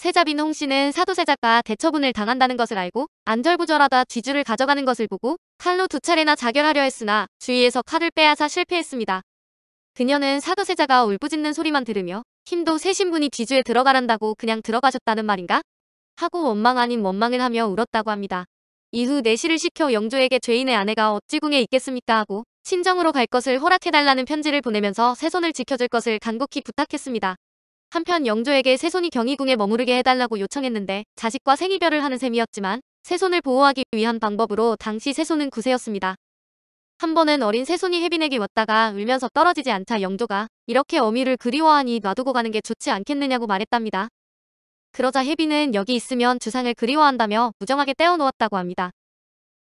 세자빈 홍씨는 사도세자가 대처분을 당한다는 것을 알고 안절부절하다 뒤주를 가져가는 것을 보고 칼로 두 차례나 자결하려 했으나 주위에서 칼을 빼앗아 실패했습니다. 그녀는 사도세자가 울부짖는 소리만 들으며 힘도 세신 분이 뒤주에 들어가란다고 그냥 들어가셨다는 말인가? 하고 원망 아닌 원망을 하며 울었다고 합니다. 이후 내시를 시켜 영조에게 죄인의 아내가 어찌 궁에 있겠습니까 하고 친정으로 갈 것을 허락해달라는 편지를 보내면서 세손을 지켜줄 것을 간곡히 부탁했습니다. 한편 영조에게 세손이 경희궁에 머무르게 해달라고 요청했는데 자식과 생이별을 하는 셈이었지만 세손을 보호하기 위한 방법으로 당시 세손은 구세였습니다. 한 번은 어린 세손이 혜빈에게 왔다가 울면서 떨어지지 않자 영조가 이렇게 어미를 그리워하니 놔두고 가는 게 좋지 않겠느냐고 말했답니다. 그러자 혜빈은 여기 있으면 주상을 그리워한다며 무정하게 떼어놓았다고 합니다.